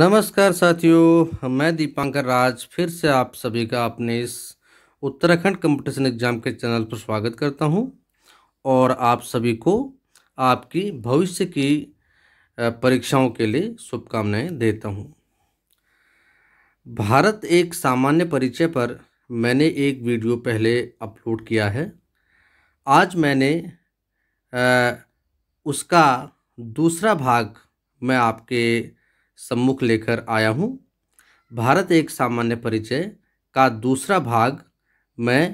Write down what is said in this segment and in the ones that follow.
नमस्कार साथियों मैं दीपांकर राज फिर से आप सभी का अपने इस उत्तराखंड कंपटीशन एग्जाम के चैनल पर स्वागत करता हूं और आप सभी को आपकी भविष्य की परीक्षाओं के लिए शुभकामनाएं देता हूं भारत एक सामान्य परिचय पर मैंने एक वीडियो पहले अपलोड किया है आज मैंने आ, उसका दूसरा भाग मैं आपके सम्मुख लेकर आया हूँ भारत एक सामान्य परिचय का दूसरा भाग मैं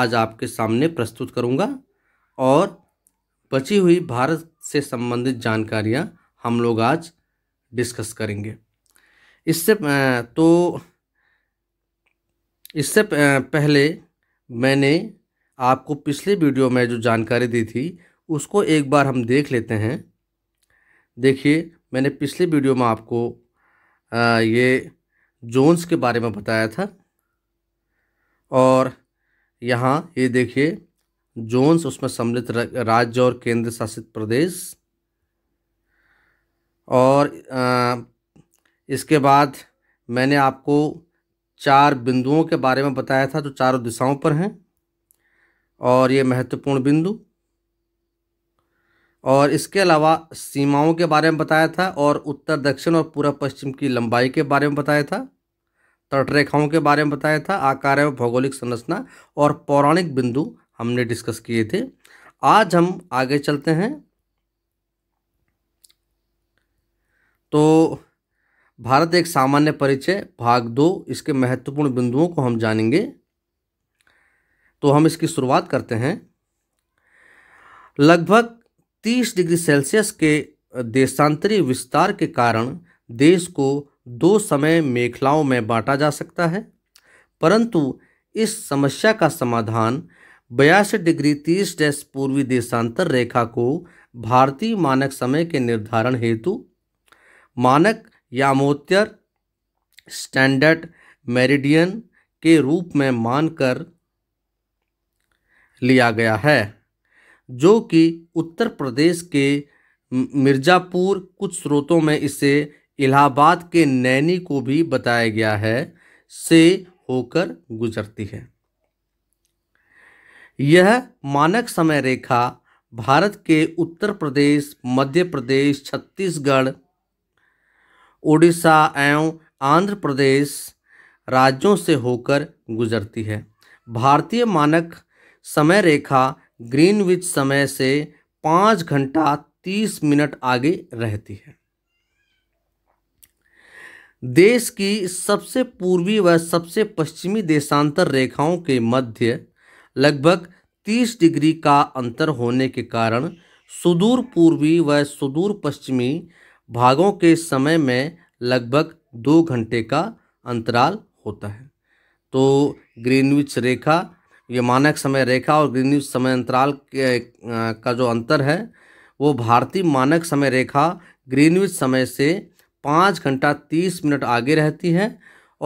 आज आपके सामने प्रस्तुत करूँगा और बची हुई भारत से संबंधित जानकारियाँ हम लोग आज डिस्कस करेंगे इससे तो इससे पहले मैंने आपको पिछले वीडियो में जो जानकारी दी थी उसको एक बार हम देख लेते हैं देखिए मैंने पिछले वीडियो में आपको ये जोन्स के बारे में बताया था और यहाँ ये देखिए जोन्स उसमें सम्मिलित राज्य और केंद्र शासित प्रदेश और इसके बाद मैंने आपको चार बिंदुओं के बारे में बताया था जो चारों दिशाओं पर हैं और ये महत्वपूर्ण बिंदु और इसके अलावा सीमाओं के बारे में बताया था और उत्तर दक्षिण और पूर्व पश्चिम की लंबाई के बारे में बताया था तटरेखाओं के बारे में बताया था आकार एवं भौगोलिक संरचना और पौराणिक बिंदु हमने डिस्कस किए थे आज हम आगे चलते हैं तो भारत एक सामान्य परिचय भाग दो इसके महत्वपूर्ण बिंदुओं को हम जानेंगे तो हम इसकी शुरुआत करते हैं लगभग 30 डिग्री सेल्सियस के देशांतरी विस्तार के कारण देश को दो समय मेखलाओं में बांटा जा सकता है परंतु इस समस्या का समाधान बयासी डिग्री तीस डैश पूर्वी देशांतर रेखा को भारतीय मानक समय के निर्धारण हेतु मानक यामोत्तर स्टैंडर्ड मेरिडियन के रूप में मानकर लिया गया है जो कि उत्तर प्रदेश के मिर्ज़ापुर कुछ स्रोतों में इसे इलाहाबाद के नैनी को भी बताया गया है से होकर गुजरती है यह मानक समय रेखा भारत के उत्तर प्रदेश मध्य प्रदेश छत्तीसगढ़ ओडिशा एवं आंध्र प्रदेश राज्यों से होकर गुजरती है भारतीय मानक समय रेखा ग्रीनविच समय से पाँच घंटा तीस मिनट आगे रहती है देश की सबसे पूर्वी व सबसे पश्चिमी देशांतर रेखाओं के मध्य लगभग तीस डिग्री का अंतर होने के कारण सुदूर पूर्वी व सुदूर पश्चिमी भागों के समय में लगभग दो घंटे का अंतराल होता है तो ग्रीनविच रेखा ये मानक समय रेखा और ग्रीनिच समय अंतराल का जो अंतर है वो भारतीय मानक समय रेखा ग्रीनविज समय से पाँच घंटा तीस मिनट आगे रहती है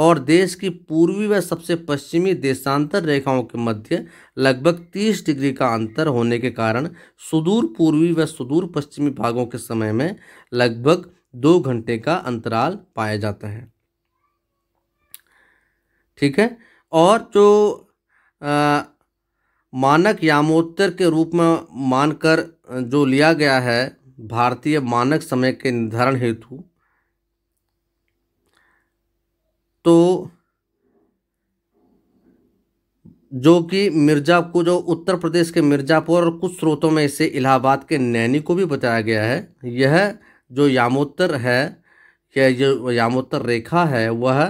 और देश की पूर्वी व सबसे पश्चिमी देशांतर रेखाओं के मध्य लगभग तीस डिग्री का अंतर होने के कारण सुदूर पूर्वी व सुदूर पश्चिमी भागों के समय में लगभग दो घंटे का अंतराल पाया जाता है ठीक है और जो मानक यामोत्तर के रूप में मानकर जो लिया गया है भारतीय मानक समय के निर्धारण हेतु तो जो कि मिर्जा को जो उत्तर प्रदेश के मिर्जापुर और कुछ स्रोतों में इसे इलाहाबाद के नैनी को भी बताया गया है यह जो यामोत्तर है या जो यामोत्तर रेखा है वह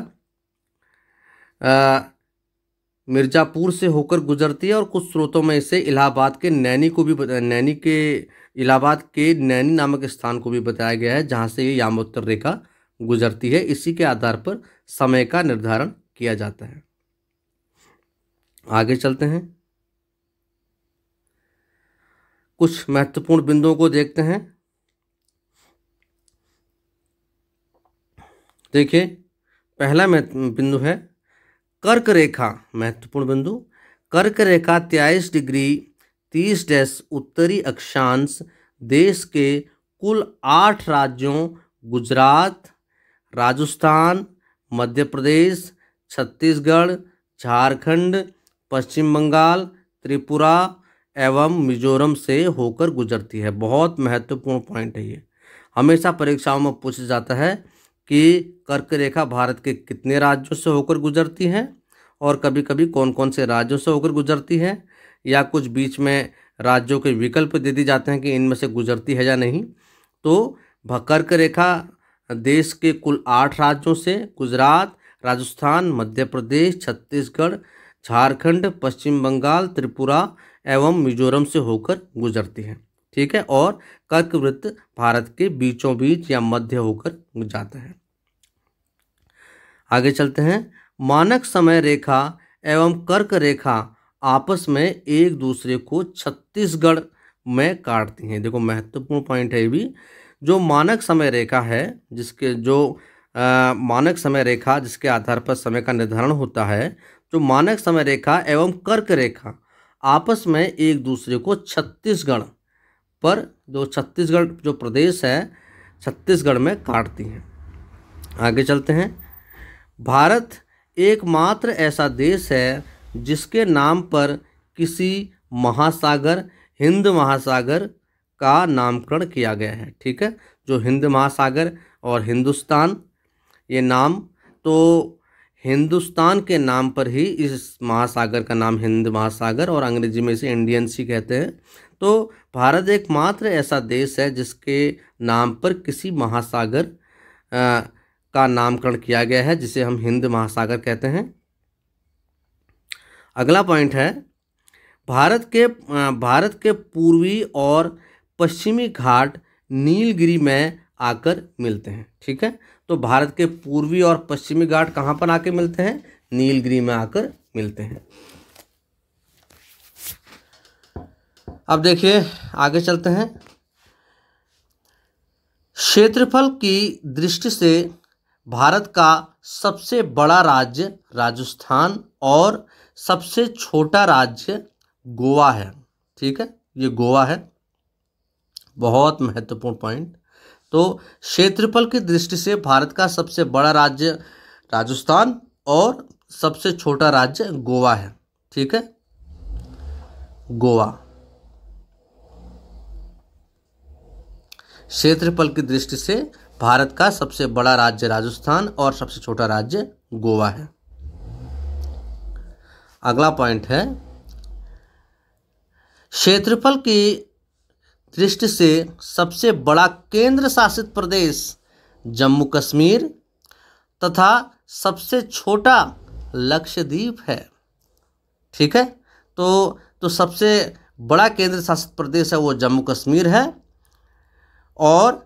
मिर्ज़ापुर से होकर गुजरती है और कुछ स्रोतों में इसे इलाहाबाद के नैनी को भी नैनी के इलाहाबाद के नैनी नामक स्थान को भी बताया गया है जहाँ से ये यामोत्तर रेखा गुजरती है इसी के आधार पर समय का निर्धारण किया जाता है आगे चलते हैं कुछ महत्वपूर्ण बिंदुओं को देखते हैं देखिए पहला बिंदु है कर्क रेखा महत्वपूर्ण बिंदु कर्क रेखा तेईस डिग्री तीस डैश उत्तरी अक्षांश देश के कुल आठ राज्यों गुजरात राजस्थान मध्य प्रदेश छत्तीसगढ़ झारखंड पश्चिम बंगाल त्रिपुरा एवं मिजोरम से होकर गुजरती है बहुत महत्वपूर्ण पॉइंट है ये हमेशा परीक्षाओं में पूछा जाता है कि कर्क रेखा भारत के कितने राज्यों से होकर गुजरती हैं और कभी कभी कौन कौन से राज्यों से होकर गुजरती है या कुछ बीच में राज्यों के विकल्प दे दिए जाते हैं कि इनमें से गुजरती है या नहीं तो कर्क रेखा देश के कुल आठ राज्यों से गुजरात राजस्थान मध्य प्रदेश छत्तीसगढ़ झारखंड पश्चिम बंगाल त्रिपुरा एवं मिजोरम से होकर गुजरती हैं ठीक है और कर्क वृत्त भारत के बीचों बीच या मध्य होकर जाता है आगे चलते हैं मानक समय रेखा एवं कर्क रेखा आपस में एक दूसरे को छत्तीसगढ़ में काटती हैं देखो महत्वपूर्ण पॉइंट है ये भी जो मानक समय रेखा है जिसके जो आ, मानक समय रेखा जिसके आधार पर समय का निर्धारण होता है जो मानक समय रेखा एवं कर्क रेखा आपस में एक दूसरे को छत्तीसगढ़ पर जो छत्तीसगढ़ जो प्रदेश है छत्तीसगढ़ में काटती हैं आगे चलते हैं भारत एकमात्र ऐसा देश है जिसके नाम पर किसी महासागर हिंद महासागर का नामकरण किया गया है ठीक है जो हिंद महासागर और हिंदुस्तान ये नाम तो हिंदुस्तान के नाम पर ही इस महासागर का नाम हिंद महासागर और अंग्रेजी में इसे इंडियन सी कहते हैं तो भारत एकमात्र ऐसा देश है जिसके नाम पर किसी महासागर का नामकरण किया गया है जिसे हम हिंद महासागर कहते हैं अगला पॉइंट है भारत के भारत के पूर्वी और पश्चिमी घाट नीलगिरी में आकर मिलते हैं ठीक है तो भारत के पूर्वी और पश्चिमी घाट कहाँ पर आके मिलते हैं नीलगिरी में आकर मिलते हैं अब देखिए आगे चलते हैं क्षेत्रफल की दृष्टि से भारत का सबसे बड़ा राज्य राजस्थान और सबसे छोटा राज्य गोवा है ठीक है ये गोवा है बहुत महत्वपूर्ण पॉइंट तो क्षेत्रफल की दृष्टि से भारत का सबसे बड़ा राज्य राजस्थान और सबसे छोटा राज्य गोवा है ठीक है गोवा क्षेत्रफल की दृष्टि से भारत का सबसे बड़ा राज्य राजस्थान और सबसे छोटा राज्य गोवा है अगला पॉइंट है क्षेत्रफल की दृष्टि से सबसे बड़ा केंद्र शासित प्रदेश जम्मू कश्मीर तथा सबसे छोटा लक्षद्वीप है ठीक है तो तो सबसे बड़ा केंद्र शासित प्रदेश है वो जम्मू कश्मीर है और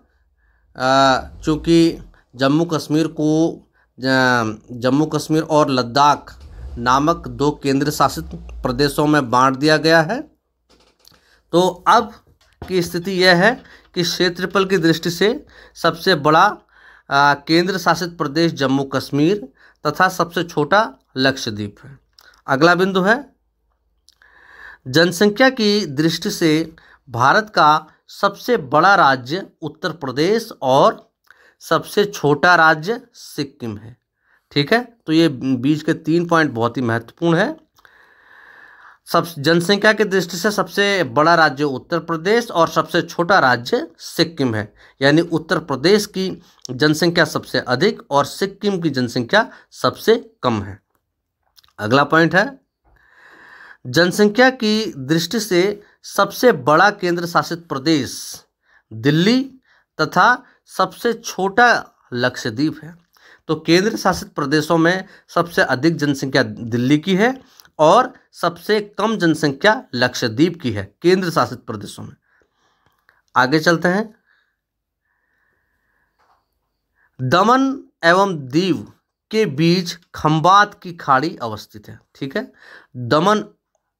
चूँकि जम्मू कश्मीर को जम्मू कश्मीर और लद्दाख नामक दो केंद्र शासित प्रदेशों में बांट दिया गया है तो अब की स्थिति यह है कि क्षेत्रफल की दृष्टि से सबसे बड़ा केंद्र शासित प्रदेश जम्मू कश्मीर तथा सबसे छोटा लक्षद्वीप है अगला बिंदु है जनसंख्या की दृष्टि से भारत का सबसे बड़ा राज्य उत्तर प्रदेश और सबसे छोटा राज्य सिक्किम है ठीक है तो ये बीच के तीन पॉइंट बहुत ही महत्वपूर्ण है सब जनसंख्या की दृष्टि से सबसे बड़ा राज्य उत्तर प्रदेश और सबसे छोटा राज्य सिक्किम है यानी उत्तर प्रदेश की जनसंख्या सबसे अधिक और सिक्किम की जनसंख्या सबसे कम है अगला पॉइंट है जनसंख्या की दृष्टि से सबसे बड़ा केंद्र शासित प्रदेश दिल्ली तथा सबसे छोटा लक्षद्वीप है तो केंद्र शासित प्रदेशों में सबसे अधिक जनसंख्या दिल्ली की है और सबसे कम जनसंख्या लक्षद्वीप की है केंद्र शासित प्रदेशों में आगे चलते हैं दमन एवं दीव के बीच खंबात की खाड़ी अवस्थित है ठीक है दमन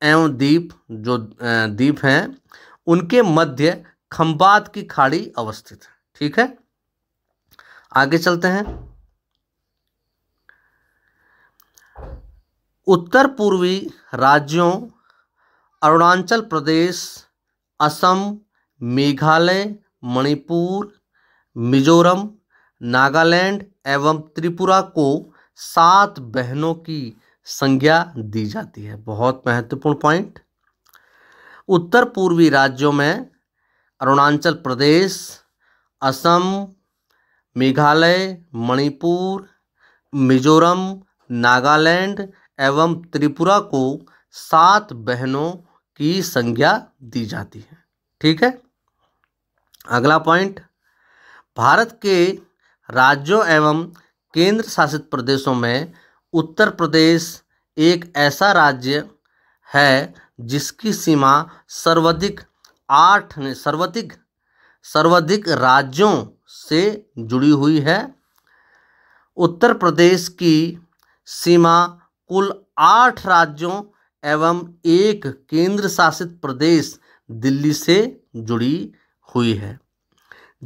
एवं द्वीप जो द्वीप हैं उनके मध्य खंबात की खाड़ी अवस्थित है ठीक है आगे चलते हैं उत्तर पूर्वी राज्यों अरुणाचल प्रदेश असम मेघालय मणिपुर मिजोरम नागालैंड एवं त्रिपुरा को सात बहनों की संज्ञा दी जाती है बहुत महत्वपूर्ण पॉइंट उत्तर पूर्वी राज्यों में अरुणाचल प्रदेश असम मेघालय मणिपुर मिजोरम नागालैंड एवं त्रिपुरा को सात बहनों की संज्ञा दी जाती है ठीक है अगला पॉइंट भारत के राज्यों एवं केंद्र शासित प्रदेशों में उत्तर प्रदेश एक ऐसा राज्य है जिसकी सीमा सर्वाधिक आठ ने सर्वाधिक सर्वाधिक राज्यों से जुड़ी हुई है उत्तर प्रदेश की सीमा कुल आठ राज्यों एवं एक केंद्र शासित प्रदेश दिल्ली से जुड़ी हुई है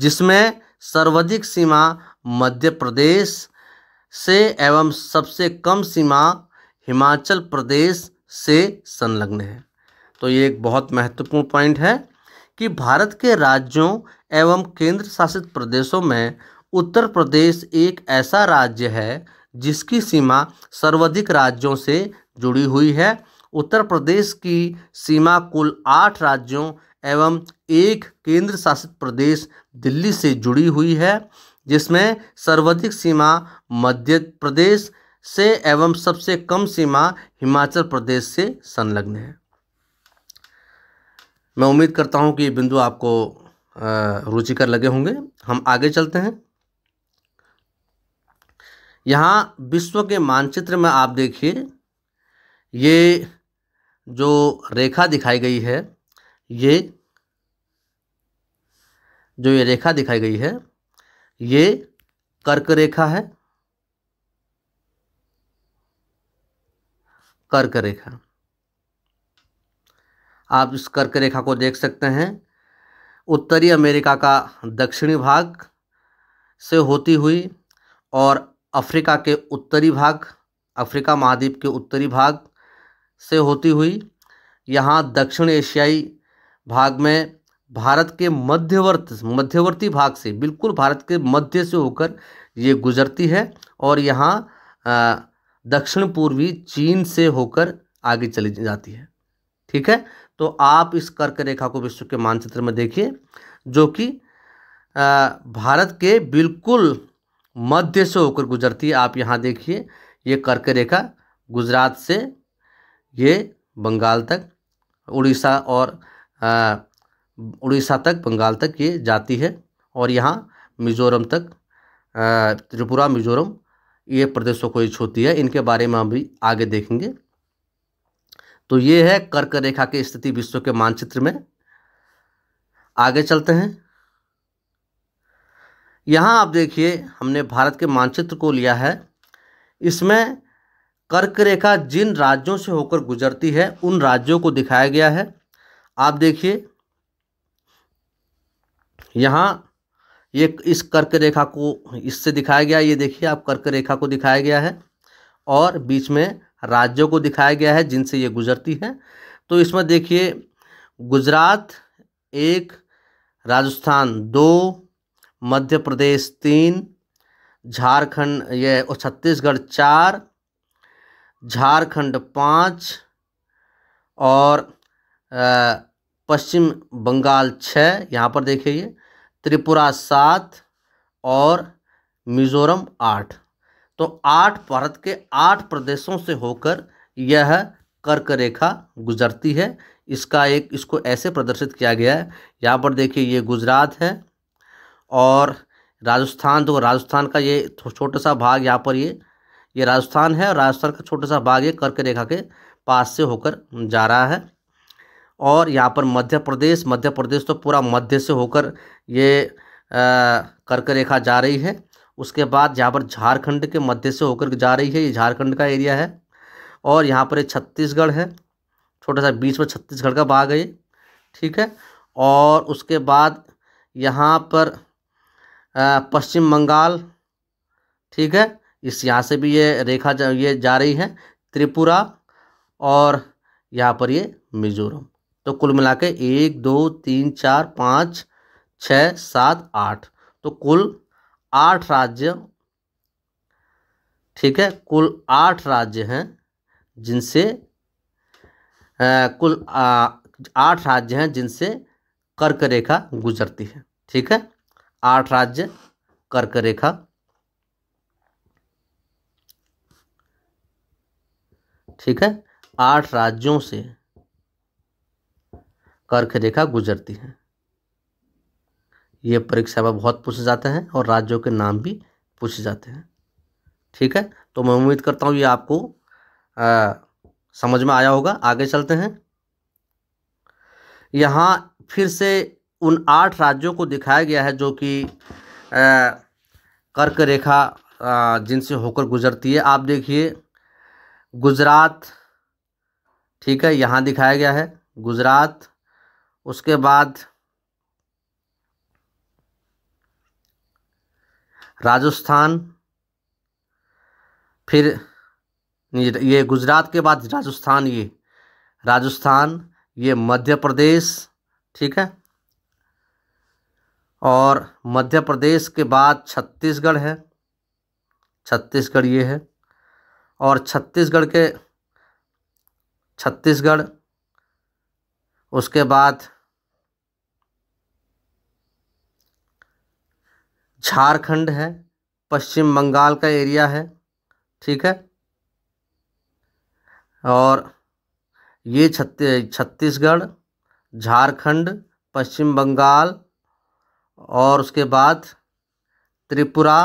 जिसमें सर्वाधिक सीमा मध्य प्रदेश से एवं सबसे कम सीमा हिमाचल प्रदेश से संलग्न है तो ये एक बहुत महत्वपूर्ण पॉइंट है कि भारत के राज्यों एवं केंद्र शासित प्रदेशों में उत्तर प्रदेश एक ऐसा राज्य है जिसकी सीमा सर्वाधिक राज्यों से जुड़ी हुई है उत्तर प्रदेश की सीमा कुल आठ राज्यों एवं एक केंद्र शासित प्रदेश दिल्ली से जुड़ी हुई है जिसमें सर्वाधिक सीमा मध्य प्रदेश से एवं सबसे कम सीमा हिमाचल प्रदेश से संलग्न है मैं उम्मीद करता हूं कि ये बिंदु आपको रुचिकर लगे होंगे हम आगे चलते हैं यहाँ विश्व के मानचित्र में आप देखिए ये जो रेखा दिखाई गई है ये जो ये रेखा दिखाई गई है ये कर्क रेखा है कर्क रेखा आप इस कर्क रेखा को देख सकते हैं उत्तरी अमेरिका का दक्षिणी भाग से होती हुई और अफ्रीका के उत्तरी भाग अफ्रीका महाद्वीप के उत्तरी भाग से होती हुई यहाँ दक्षिण एशियाई भाग में भारत के मध्यवर्त मध्यवर्ती भाग से बिल्कुल भारत के मध्य से होकर ये गुजरती है और यहाँ दक्षिण पूर्वी चीन से होकर आगे चली जाती है ठीक है तो आप इस कर्क रेखा को विश्व के मानचित्र में देखिए जो कि भारत के बिल्कुल मध्य से होकर गुजरती है आप यहाँ देखिए ये कर्क रेखा गुजरात से ये बंगाल तक उड़ीसा और उड़ीसा तक बंगाल तक ये जाती है और यहाँ मिज़ोरम तक त्रिपुरा मिज़ोरम ये प्रदेशों को इच्छ छूती है इनके बारे में हम भी आगे देखेंगे तो ये है कर्क रेखा की स्थिति विश्व के मानचित्र में आगे चलते हैं यहाँ आप देखिए हमने भारत के मानचित्र को लिया है इसमें कर्क रेखा जिन राज्यों से होकर गुजरती है उन राज्यों को दिखाया गया है आप देखिए यहाँ ये इस कर्क रेखा को इससे दिखाया गया ये देखिए आप कर्क रेखा को दिखाया गया है और बीच में राज्यों को दिखाया गया है जिनसे ये गुजरती है तो इसमें देखिए गुजरात एक राजस्थान दो मध्य प्रदेश तीन झारखंड ये छत्तीसगढ़ चार झारखंड पाँच और पश्चिम बंगाल छः यहाँ पर देखिए ये त्रिपुरा सात और मिज़ोरम आठ तो आठ भारत के आठ प्रदेशों से होकर यह कर्क रेखा गुजरती है इसका एक इसको ऐसे प्रदर्शित किया गया है यहाँ पर देखिए ये गुजरात है और राजस्थान तो राजस्थान का ये छोटा सा भाग यहाँ पर ये ये राजस्थान है और राजस्थान का छोटा सा भाग ये कर्क रेखा के पास से होकर जा रहा है और यहाँ पर मध्य प्रदेश मध्य प्रदेश तो पूरा मध्य से होकर ये कर्क रेखा जा रही है उसके बाद यहाँ पर झारखंड के मध्य से होकर जा रही है ये झारखंड का एरिया है और यहाँ पर ये छत्तीसगढ़ है छोटा सा बीच में छत्तीसगढ़ का भाग है ये ठीक है और उसके बाद यहाँ पर पश्चिम बंगाल ठीक है इस यहाँ से भी ये रेखा जा ये जा रही है त्रिपुरा और यहाँ पर ये मिजोरम तो कुल मिला के एक दो तीन चार पाँच छ सात आठ तो कुल आठ राज्य ठीक है कुल आठ राज्य हैं जिनसे कुल आठ राज्य हैं जिनसे कर्क रेखा गुजरती है ठीक है आठ राज्य कर्क रेखा ठीक है आठ राज्यों से कर्क रेखा गुजरती है ये परीक्षा में बहुत पूछे जाते हैं और राज्यों के नाम भी पूछे जाते हैं ठीक है तो मैं उम्मीद करता हूँ ये आपको आ, समझ में आया होगा आगे चलते हैं यहाँ फिर से उन आठ राज्यों को दिखाया गया है जो कि कर्क रेखा जिनसे होकर गुजरती है आप देखिए गुजरात ठीक है यहाँ दिखाया गया है गुजरात उसके बाद राजस्थान फिर ये गुजरात के बाद राजस्थान ये राजस्थान ये मध्य प्रदेश ठीक है और मध्य प्रदेश के बाद छत्तीसगढ़ है छत्तीसगढ़ ये है और छत्तीसगढ़ के छत्तीसगढ़ उसके बाद झारखंड है पश्चिम बंगाल का एरिया है ठीक है और ये छत्ती छत्तीसगढ़ झारखंड पश्चिम बंगाल और उसके बाद त्रिपुरा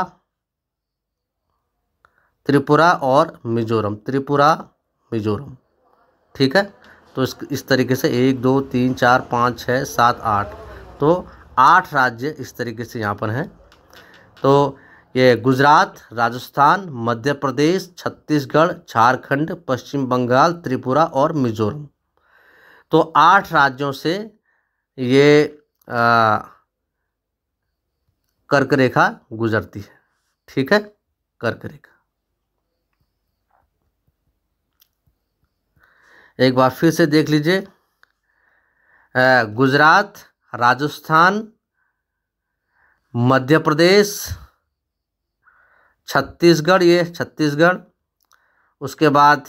त्रिपुरा और मिजोरम त्रिपुरा मिजोरम ठीक है तो इस इस तरीके से एक दो तीन चार पाँच छः सात आठ तो आठ राज्य इस तरीके से यहाँ पर हैं तो ये गुजरात राजस्थान मध्य प्रदेश छत्तीसगढ़ झारखंड पश्चिम बंगाल त्रिपुरा और मिजोरम तो आठ राज्यों से ये कर्क रेखा गुजरती है ठीक है कर्क रेखा एक बार फिर से देख लीजिए गुजरात राजस्थान मध्य प्रदेश छत्तीसगढ़ ये छत्तीसगढ़ उसके बाद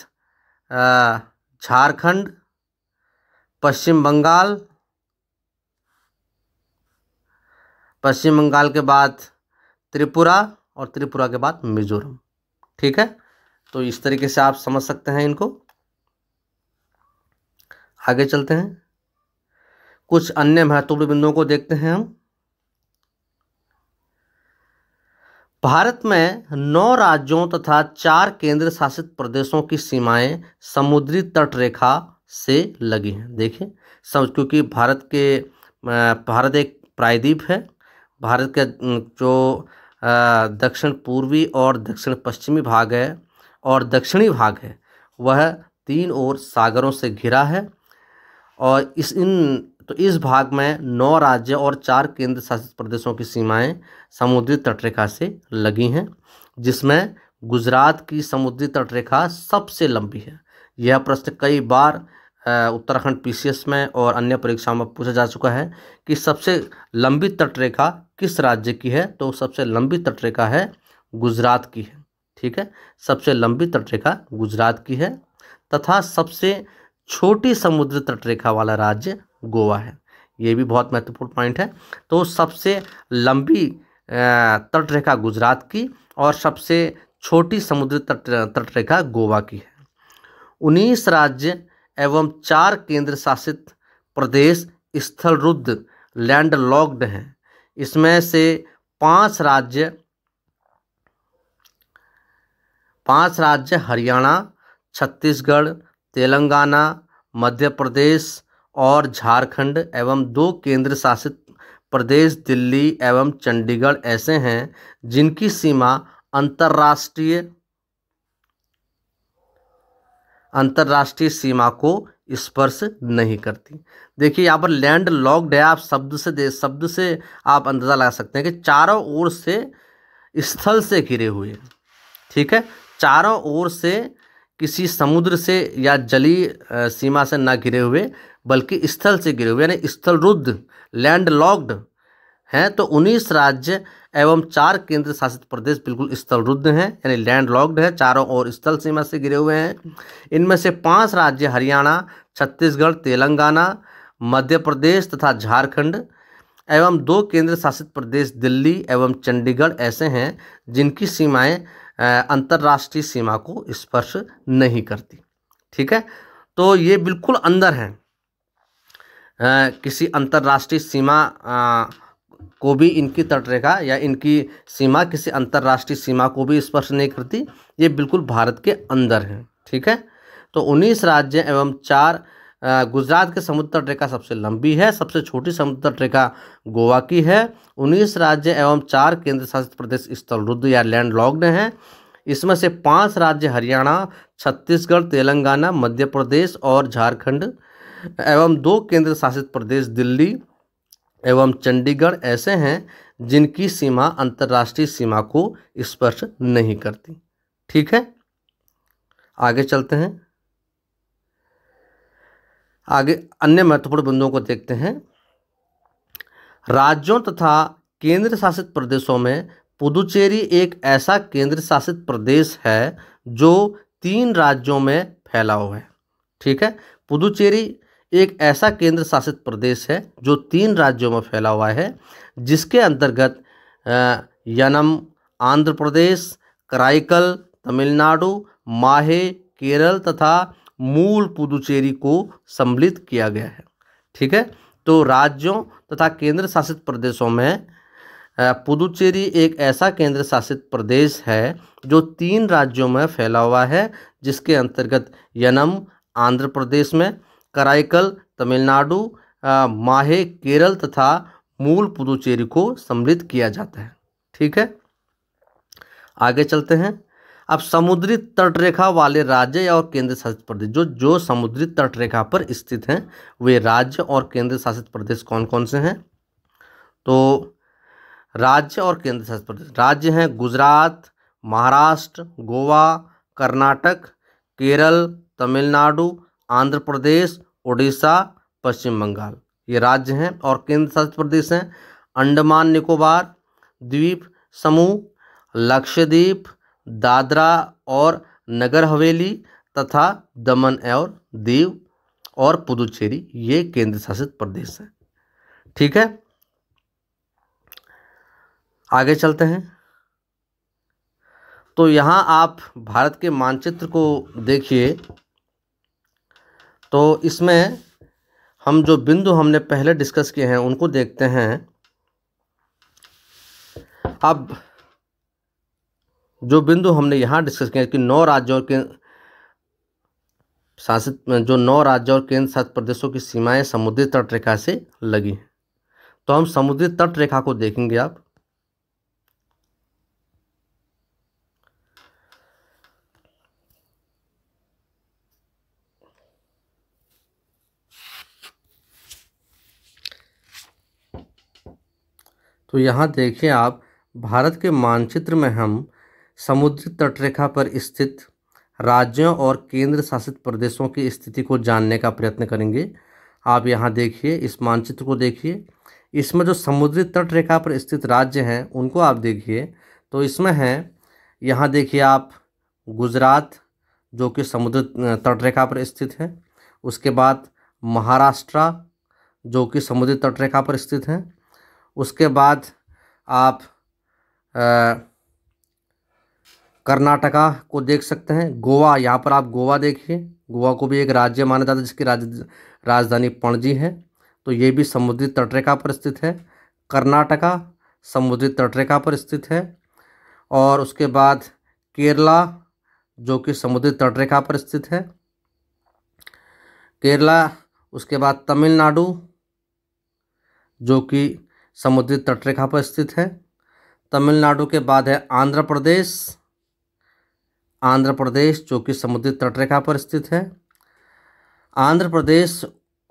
झारखंड पश्चिम बंगाल पश्चिम बंगाल के बाद त्रिपुरा और त्रिपुरा के बाद मिजोरम ठीक है तो इस तरीके से आप समझ सकते हैं इनको आगे चलते हैं कुछ अन्य महत्वपूर्ण बिंदुओं को देखते हैं हम भारत में नौ राज्यों तथा चार केंद्र शासित प्रदेशों की सीमाएं समुद्री तट रेखा से लगी हैं देखें सब क्योंकि भारत के भारत एक प्रायद्वीप है भारत के जो दक्षिण पूर्वी और दक्षिण पश्चिमी भाग है और दक्षिणी भाग है वह तीन ओर सागरों से घिरा है और इस इन तो इस भाग में नौ राज्य और चार केंद्र शासित प्रदेशों की सीमाएं समुद्री तटरेखा से लगी हैं जिसमें गुजरात की समुद्री तटरेखा सबसे लंबी है यह प्रश्न कई बार उत्तराखंड पीसीएस में और अन्य परीक्षाओं में पूछा जा चुका है कि सबसे लंबी तटरेखा किस राज्य की है तो सबसे लंबी तटरेखा है गुजरात की है ठीक है सबसे लंबी तटरेखा गुजरात की है तथा सबसे छोटी समुद्र तटरेखा वाला राज्य गोवा है ये भी बहुत महत्वपूर्ण पॉइंट है तो सबसे लंबी तट रेखा गुजरात की और सबसे छोटी समुद्री तट तट रेखा गोवा की है उन्नीस राज्य एवं चार केंद्र शासित प्रदेश स्थल रुद्ध लैंड लॉक्ड हैं इसमें से पांच राज्य पांच राज्य हरियाणा छत्तीसगढ़ तेलंगाना मध्य प्रदेश और झारखंड एवं दो केंद्र शासित प्रदेश दिल्ली एवं चंडीगढ़ ऐसे हैं जिनकी सीमा अंतर्राष्ट्रीय अंतर्राष्ट्रीय सीमा को स्पर्श नहीं करती देखिए यहाँ पर लैंड लॉक्ड है आप शब्द से दे शब्द से आप अंदाज़ा लगा सकते हैं कि चारों ओर से स्थल से घिरे हुए ठीक है चारों ओर से किसी समुद्र से या जलीय सीमा से ना गिरे हुए बल्कि स्थल से गिरे हुए यानी स्थल रुद्ध लैंड लॉक्ड हैं तो उन्नीस राज्य एवं चार केंद्र शासित प्रदेश बिल्कुल स्थल रुद्ध हैं यानी लैंड लॉक्ड है चारों ओर स्थल सीमा से गिरे हुए हैं इनमें से पांच राज्य हरियाणा छत्तीसगढ़ तेलंगाना मध्य प्रदेश तथा झारखंड एवं दो केंद्र शासित प्रदेश दिल्ली एवं चंडीगढ़ ऐसे हैं जिनकी सीमाएँ अंतर्राष्ट्रीय सीमा को स्पर्श नहीं करती ठीक है तो ये बिल्कुल अंदर हैं किसी अंतर्राष्ट्रीय सीमा आ, को भी इनकी तटरेखा या इनकी सीमा किसी अंतर्राष्ट्रीय सीमा को भी स्पर्श नहीं करती ये बिल्कुल भारत के अंदर हैं ठीक है तो उन्नीस राज्य एवं चार गुजरात के समुद्र तट रेखा सबसे लंबी है सबसे छोटी समुद्र तट रेखा गोवा की है उन्नीस राज्य एवं चार केंद्र शासित प्रदेश स्थलरुद्ध या लैंड लॉक्ड हैं इसमें से पांच राज्य हरियाणा छत्तीसगढ़ तेलंगाना मध्य प्रदेश और झारखंड एवं दो केंद्र शासित प्रदेश दिल्ली एवं चंडीगढ़ ऐसे हैं जिनकी सीमा अंतर्राष्ट्रीय सीमा को स्पर्श नहीं करती ठीक है आगे चलते हैं आगे अन्य महत्वपूर्ण बिंदुओं को देखते हैं राज्यों तथा केंद्र शासित प्रदेशों में पुदुचेरी एक ऐसा केंद्र शासित प्रदेश है जो तीन राज्यों में फैला हुआ है ठीक है पुदुचेरी एक ऐसा केंद्र शासित प्रदेश है जो तीन राज्यों में फैला हुआ है जिसके अंतर्गत यनम आंध्र प्रदेश कराईकल तमिलनाडु माहे केरल तथा मूल पुदुचेरी को सम्मिलित किया गया है ठीक है तो राज्यों तथा केंद्र शासित प्रदेशों में पुदुचेरी एक ऐसा केंद्र शासित प्रदेश है जो तीन राज्यों में फैला हुआ है जिसके अंतर्गत यनम आंध्र प्रदेश में कराईकल तमिलनाडु माहे केरल तथा मूल पुदुचेरी को सम्मिलित किया जाता है ठीक है आगे चलते हैं अब समुद्री तटरेखा वाले राज्य और केंद्र शासित प्रदेश जो जो समुद्री तटरेखा पर स्थित हैं वे राज्य और केंद्र शासित प्रदेश कौन कौन से हैं तो राज्य और केंद्र शासित प्रदेश राज्य हैं गुजरात महाराष्ट्र गोवा कर्नाटक केरल तमिलनाडु आंध्र प्रदेश उड़ीसा पश्चिम बंगाल ये राज्य हैं और केंद्र शासित प्रदेश हैं अंडमान निकोबार द्वीप समूह लक्षद्वीप दादरा और नगर हवेली तथा दमन और दीव और पुदुचेरी ये केंद्र शासित प्रदेश हैं ठीक है आगे चलते हैं तो यहाँ आप भारत के मानचित्र को देखिए तो इसमें हम जो बिंदु हमने पहले डिस्कस किए हैं उनको देखते हैं अब जो बिंदु हमने यहाँ डिस्कस किया कि नौ राज्यों के शासित जो नौ राज्यों और केंद्र शासित प्रदेशों की सीमाएं समुद्री तट रेखा से लगी हैं तो हम समुद्री तट रेखा को देखेंगे आप तो यहाँ देखें आप भारत के मानचित्र में हम समुद्र तटरेखा पर स्थित राज्यों और केंद्र शासित प्रदेशों की स्थिति को जानने का प्रयत्न करेंगे आप यहाँ देखिए इस मानचित्र को देखिए इसमें जो समुद्री तट रेखा पर स्थित राज्य हैं उनको आप देखिए तो इसमें हैं यहाँ देखिए आप गुजरात जो कि समुद्र तट रेखा पर स्थित है उसके बाद महाराष्ट्र जो कि समुद्री तट रेखा पर स्थित है उसके बाद आप आ, कर्नाटका को देख सकते हैं गोवा यहाँ पर आप गोवा देखिए गोवा को भी एक राज्य माना जाता है जिसकी राज, राजधानी पणजी है तो ये भी समुद्री तटरेखा पर स्थित है कर्नाटका समुद्री तटरेखा पर स्थित है और उसके बाद केरला जो कि समुद्री तटरेखा पर स्थित है केरला उसके बाद तमिलनाडु जो कि समुद्री तटरेखा पर स्थित है तमिलनाडु के बाद है आंध्र प्रदेश आंध्र प्रदेश जो कि समुद्री तटरेखा पर स्थित है आंध्र प्रदेश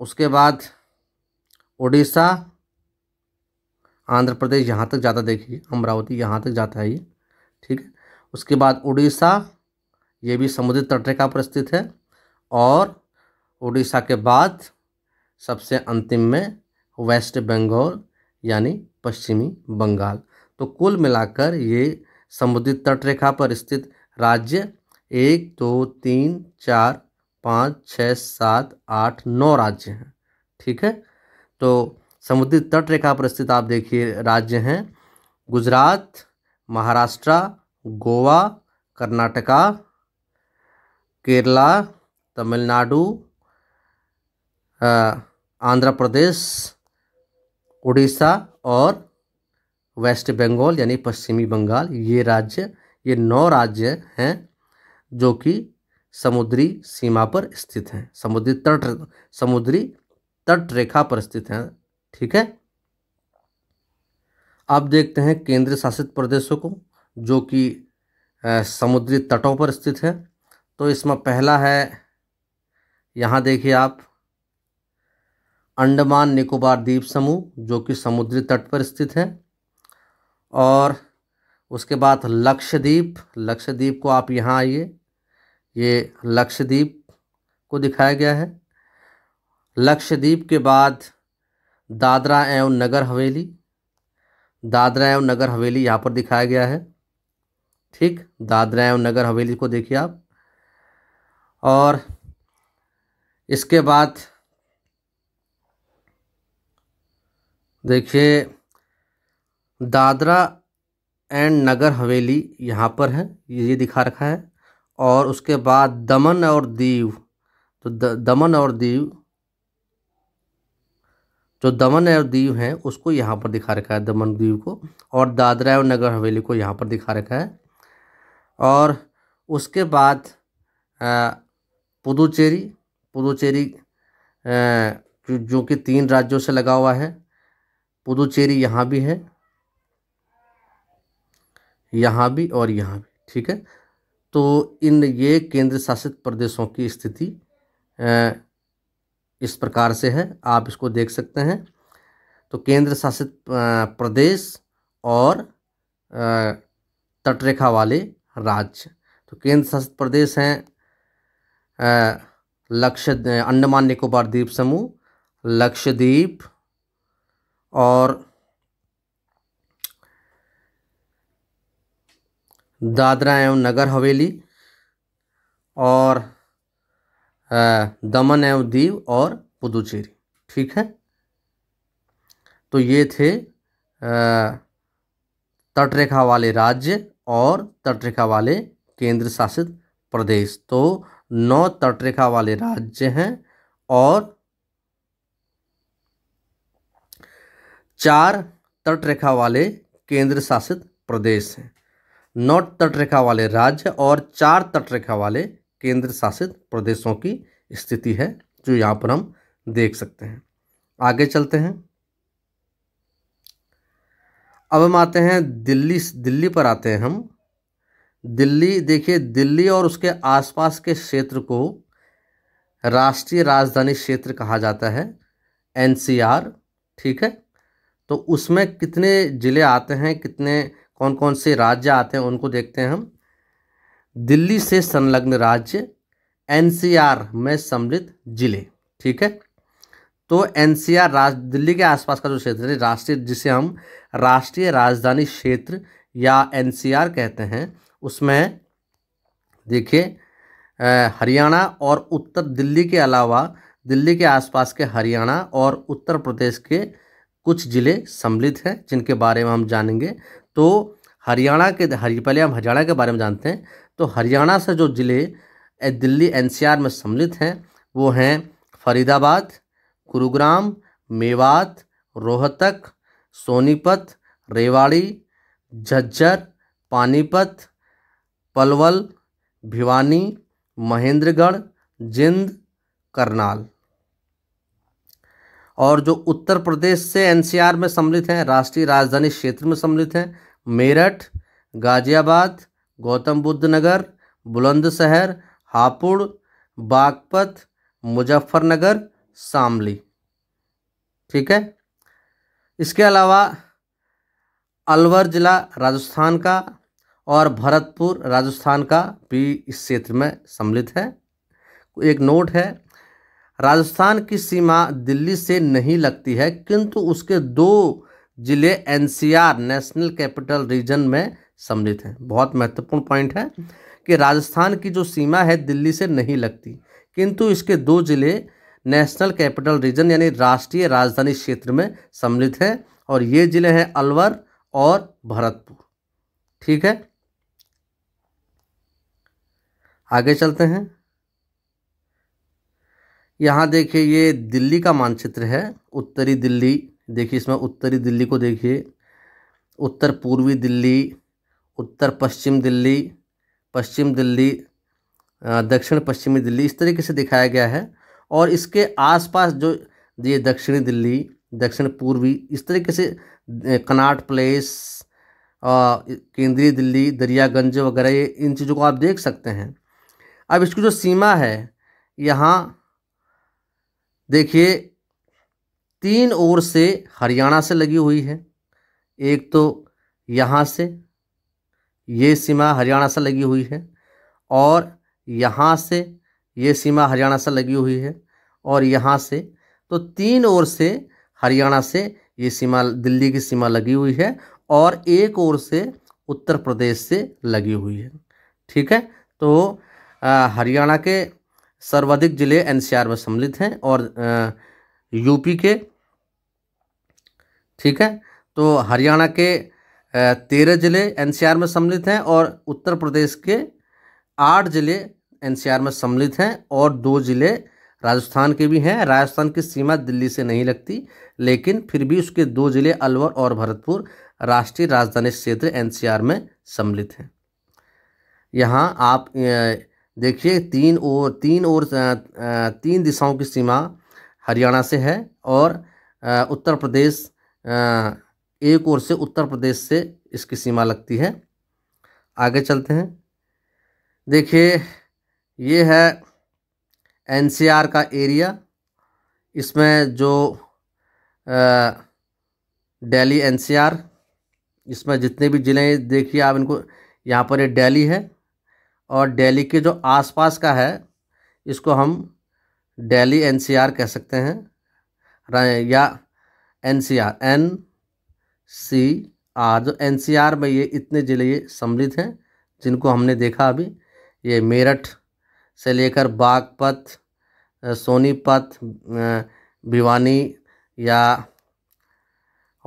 उसके बाद उड़ीसा आंध्र प्रदेश यहाँ तक जाता देखिए अमरावती यहाँ तक जाता है ये ठीक है उसके बाद उड़ीसा ये भी समुद्री तटरेखा पर स्थित है और उड़ीसा के बाद सबसे अंतिम में वेस्ट बंगाल यानी पश्चिमी बंगाल तो कुल मिलाकर ये समुद्री तटरेखा पर स्थित राज्य एक दो तीन चार पाँच छः सात आठ नौ राज्य हैं ठीक है तो समुद्री तट रेखा पर स्थित आप देखिए राज्य हैं गुजरात महाराष्ट्र गोवा कर्नाटका केरला तमिलनाडु आंध्र प्रदेश उड़ीसा और वेस्ट बंगाल यानी पश्चिमी बंगाल ये राज्य ये नौ राज्य हैं जो कि समुद्री सीमा पर स्थित हैं समुद्री तट समुद्री तट रेखा पर स्थित हैं ठीक है अब देखते हैं केंद्र शासित प्रदेशों को जो कि समुद्री तटों पर स्थित है तो इसमें पहला है यहाँ देखिए आप अंडमान निकोबार द्वीप समूह जो कि समुद्री तट पर स्थित है और उसके बाद लक्षद्वीप लक्षद्वीप को आप यहाँ आइए ये लक्षद्वीप को दिखाया गया है लक्षद्वीप के बाद दादरा एवं नगर हवेली दादरा एवं नगर हवेली यहाँ पर दिखाया गया है ठीक दादरा एवं नगर हवेली को देखिए आप और इसके बाद देखिए दादरा एंड नगर हवेली यहाँ पर है ये दिखा रखा है और उसके बाद दमन और दीव तो द, दमन और दीव जो दमन और दीव हैं उसको यहाँ पर दिखा रखा है दमन दीव को और दादरा और नगर हवेली को यहाँ पर दिखा रखा है और उसके बाद पुदुचेरी पुदुचेरी जो कि तीन राज्यों से लगा हुआ है पुदुचेरी यहाँ भी है यहाँ भी और यहाँ भी ठीक है तो इन ये केंद्र शासित प्रदेशों की स्थिति इस प्रकार से है आप इसको देख सकते हैं तो केंद्र शासित प्रदेश और तटरेखा वाले राज्य तो केंद्र शासित प्रदेश हैं लक्ष्य अंडमान निकोबार द्वीप समूह लक्षद्वीप और दादरा एवं नगर हवेली और दमन एवं दीव और पुदुचेरी ठीक है तो ये थे तटरेखा वाले राज्य और तटरेखा वाले केंद्र शासित प्रदेश तो नौ तटरेखा वाले राज्य हैं और चार तटरेखा वाले केंद्र शासित प्रदेश हैं नौ तटरेखा वाले राज्य और चार तटरेखा वाले केंद्र शासित प्रदेशों की स्थिति है जो यहाँ पर हम देख सकते हैं आगे चलते हैं अब हम आते हैं दिल्ली दिल्ली पर आते हैं हम दिल्ली देखिए दिल्ली और उसके आसपास के क्षेत्र को राष्ट्रीय राजधानी क्षेत्र कहा जाता है एनसीआर ठीक है तो उसमें कितने ज़िले आते हैं कितने कौन कौन से राज्य आते हैं उनको देखते हैं हम दिल्ली से संलग्न राज्य एनसीआर में सम्मिलित जिले ठीक है तो एनसीआर राज दिल्ली के आसपास का जो क्षेत्र है राष्ट्रीय जिसे हम राष्ट्रीय राजधानी क्षेत्र या एनसीआर कहते हैं उसमें देखिए हरियाणा और उत्तर दिल्ली के अलावा दिल्ली के आसपास के हरियाणा और उत्तर प्रदेश के कुछ ज़िले सम्मिलित हैं जिनके बारे में हम जानेंगे तो हरियाणा के हरि पहले हम हरियाणा के बारे में जानते हैं तो हरियाणा से जो ज़िले दिल्ली एनसीआर में सम्मिलित हैं वो हैं फरीदाबाद गुरुग्राम मेवात रोहतक सोनीपत रेवाड़ी झज्जर पानीपत पलवल भिवानी महेंद्रगढ़ जिंद करनाल और जो उत्तर प्रदेश से एनसीआर में सम्मिलित हैं राष्ट्रीय राजधानी क्षेत्र में सम्मिलित हैं मेरठ गाजियाबाद गौतम बुद्ध नगर बुलंदशहर हापुड़ बागपत मुजफ्फरनगर शामली ठीक है इसके अलावा अलवर ज़िला राजस्थान का और भरतपुर राजस्थान का भी इस क्षेत्र में सम्मिलित है एक नोट है राजस्थान की सीमा दिल्ली से नहीं लगती है किंतु उसके दो जिले एनसीआर नेशनल कैपिटल रीजन में सम्मिलित हैं बहुत महत्वपूर्ण पॉइंट है कि राजस्थान की जो सीमा है दिल्ली से नहीं लगती किंतु इसके दो जिले नेशनल कैपिटल रीजन यानी राष्ट्रीय राजधानी क्षेत्र में सम्मिलित हैं और ये जिले हैं अलवर और भरतपुर ठीक है आगे चलते हैं यहाँ देखिए ये दिल्ली का मानचित्र है उत्तरी दिल्ली देखिए इसमें उत्तरी दिल्ली को देखिए उत्तर पूर्वी दिल्ली उत्तर पश्चिम दिल्ली पश्चिम दिल्ली दक्षिण पश्चिमी दिल्ली इस तरीके से दिखाया गया है और इसके आसपास जो ये दक्षिणी दिल्ली दक्षिण पूर्वी इस तरीके से कनाट प्लेस केंद्रीय दिल्ली दरियागंज वगैरह ये इन चीज़ों को आप देख सकते हैं अब इसकी जो सीमा है यहाँ देखिए तीन ओर से हरियाणा से लगी हुई है एक तो यहाँ से ये सीमा हरियाणा से लगी हुई है और यहाँ से ये सीमा हरियाणा से लगी हुई है और यहाँ से तो तीन ओर से हरियाणा से ये सीमा दिल्ली की सीमा लगी हुई है और एक ओर से उत्तर प्रदेश से लगी हुई है ठीक है तो हरियाणा के सर्वाधिक जिले एनसीआर में सम्मिलित हैं और यूपी के ठीक है तो हरियाणा के तेरह जिले एनसीआर में सम्मिलित हैं और उत्तर प्रदेश के आठ जिले एनसीआर में सम्मिलित हैं और दो जिले राजस्थान के भी हैं राजस्थान की सीमा दिल्ली से नहीं लगती लेकिन फिर भी उसके दो जिले अलवर और भरतपुर राष्ट्रीय राजधानी क्षेत्र एनसीआर में सम्मिलित हैं यहाँ आप देखिए तीन और तीन और तीन दिशाओं की सीमा हरियाणा से है और उत्तर प्रदेश एक ओर से उत्तर प्रदेश से इसकी सीमा लगती है आगे चलते हैं देखिए ये है एनसीआर का एरिया इसमें जो दिल्ली एनसीआर इसमें जितने भी ज़िले देखिए आप इनको यहाँ पर ये दिल्ली है और दिल्ली के जो आसपास का है इसको हम दिल्ली एनसीआर कह सकते हैं या एनसीआर एन सी आर जो एनसीआर में ये इतने ज़िले ये सम्मिलित हैं जिनको हमने देखा अभी ये मेरठ से लेकर बागपत सोनीपत भिवानी या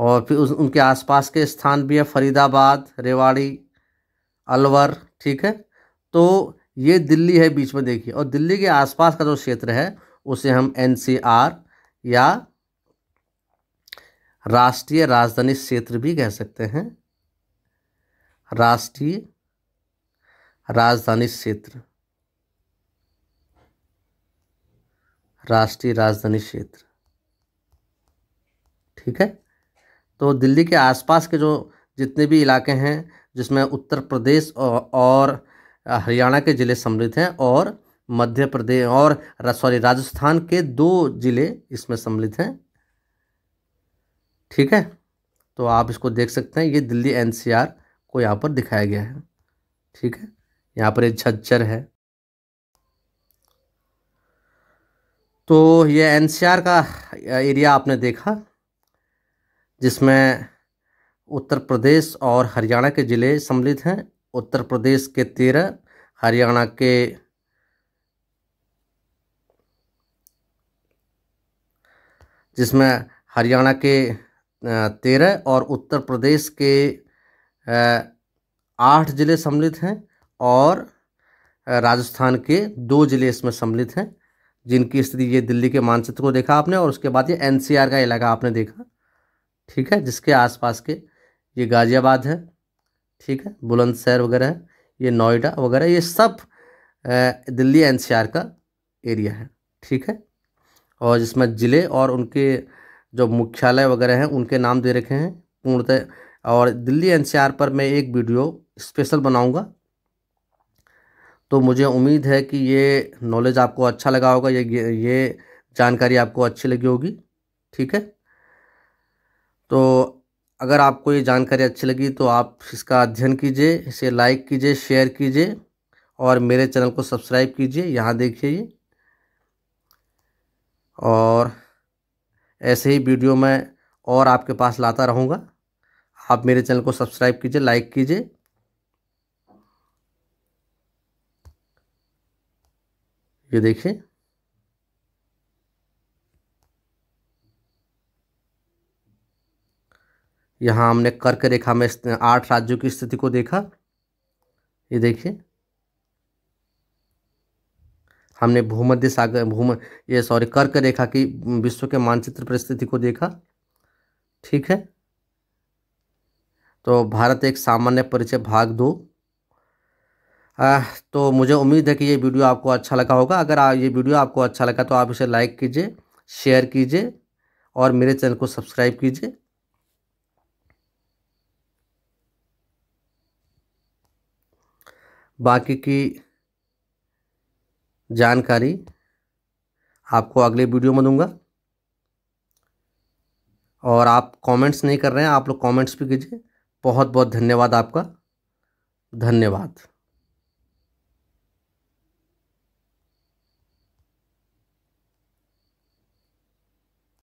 और फिर उस उनके आसपास के स्थान भी है फरीदाबाद रेवाड़ी अलवर ठीक है तो ये दिल्ली है बीच में देखिए और दिल्ली के आसपास का जो क्षेत्र है उसे हम एनसीआर या राष्ट्रीय राजधानी क्षेत्र भी कह सकते हैं राष्ट्रीय राजधानी क्षेत्र राष्ट्रीय राजधानी क्षेत्र ठीक है तो दिल्ली के आसपास के जो जितने भी इलाके हैं जिसमें उत्तर प्रदेश और, और हरियाणा के ज़िले सम्मिलित हैं और मध्य प्रदेश और सॉरी राजस्थान के दो ज़िले इसमें सम्मिलित हैं ठीक है तो आप इसको देख सकते हैं ये दिल्ली एनसीआर को यहाँ पर दिखाया गया है ठीक है यहाँ पर एक झज्जर है तो ये एनसीआर का एरिया आपने देखा जिसमें उत्तर प्रदेश और हरियाणा के ज़िले सम्मिलित हैं उत्तर प्रदेश के तेरह हरियाणा के जिसमें हरियाणा के तेरह और उत्तर प्रदेश के आठ ज़िले सम्मिलित हैं और राजस्थान के दो ज़िले इसमें सम्मिलित हैं जिनकी स्थिति ये दिल्ली के मानचित्र को देखा आपने और उसके बाद ये एनसीआर का इलाका आपने देखा ठीक है जिसके आसपास के ये गाज़ियाबाद है ठीक है बुलंदशहर वगैरह ये नोएडा वगैरह ये सब दिल्ली एनसीआर का एरिया है ठीक है और जिसमें ज़िले और उनके जो मुख्यालय वगैरह हैं उनके नाम दे रखे हैं पूर्णतः और दिल्ली एनसीआर पर मैं एक वीडियो स्पेशल बनाऊंगा तो मुझे उम्मीद है कि ये नॉलेज आपको अच्छा लगा होगा ये ये जानकारी आपको अच्छी लगी होगी ठीक है तो अगर आपको ये जानकारी अच्छी लगी तो आप इसका अध्ययन कीजिए इसे लाइक कीजिए शेयर कीजिए और मेरे चैनल को सब्सक्राइब कीजिए यहाँ देखिए ये और ऐसे ही वीडियो मैं और आपके पास लाता रहूँगा आप मेरे चैनल को सब्सक्राइब कीजिए लाइक कीजिए ये देखिए यहाँ हमने कर्क रेखा में आठ राज्यों की स्थिति को देखा ये देखिए हमने भूमध्य सागर भूम ये सॉरी कर्क रेखा की विश्व के मानचित्र परिस्थिति को देखा ठीक है तो भारत एक सामान्य परिचय भाग दो आ, तो मुझे उम्मीद है कि ये वीडियो आपको अच्छा लगा होगा अगर आ, ये वीडियो आपको अच्छा लगा तो आप इसे लाइक कीजिए शेयर कीजिए और मेरे चैनल को सब्सक्राइब कीजिए बाकी की जानकारी आपको अगले वीडियो में दूंगा और आप कमेंट्स नहीं कर रहे हैं आप लोग कमेंट्स भी कीजिए बहुत बहुत धन्यवाद आपका धन्यवाद